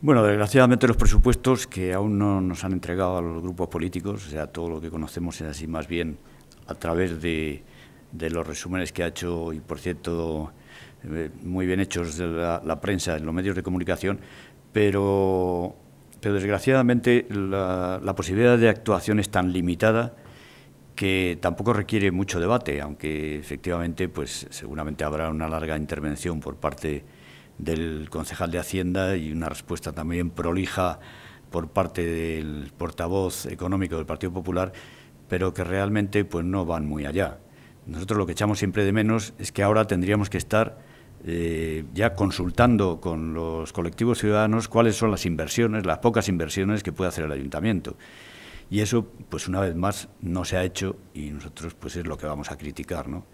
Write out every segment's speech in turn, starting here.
Bueno, desgraciadamente los presupuestos que aún no nos han entregado a los grupos políticos, o sea, todo lo que conocemos es así más bien a través de, los resúmenes que ha hecho y por cierto eh, muy bien hechos de la, prensa, en los medios de comunicación, pero, pero desgraciadamente la, la, posibilidad de actuación es tan limitada que tampoco requiere mucho debate, aunque efectivamente pues seguramente habrá una larga intervención por parte del concejal de Hacienda y una respuesta también prolija por parte del portavoz económico del Partido Popular, pero que realmente pues no van muy allá. Nosotros lo que echamos siempre de menos es que ahora tendríamos que estar eh, ya consultando con los colectivos ciudadanos cuáles son las inversiones, las pocas inversiones que puede hacer el ayuntamiento. Y eso, pues una vez más, no se ha hecho y nosotros, pues es lo que vamos a criticar, eh, ¿no?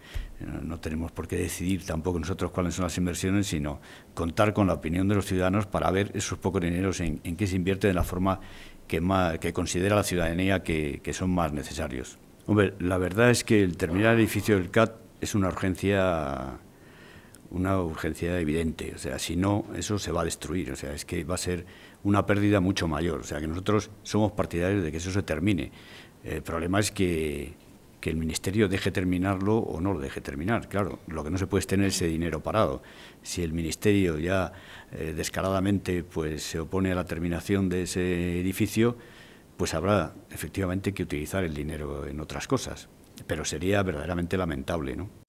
No tenemos por qué decidir tampoco nosotros cuáles son las inversiones, sino contar con la opinión de los ciudadanos para ver esos pocos dineros en, en qué se invierte de la forma que, que considera la ciudadanía que, que son más necesarios. Hombre, la verdad es que el terminar el edificio del CAT es una urgencia una urgencia evidente. O sea, si no, eso se va a destruir. O sea, es que va a ser una pérdida mucho mayor. O sea, que nosotros somos partidarios de que eso se termine. El problema es que, el Ministerio deje terminarlo o no lo deje terminar. Claro, lo que no se puede es tener ese dinero parado. Si el Ministerio ya eh, descaradamente pues, se opone a la terminación de ese edificio, pues habrá efectivamente que utilizar el dinero en otras cosas. Pero sería verdaderamente lamentable, ¿no?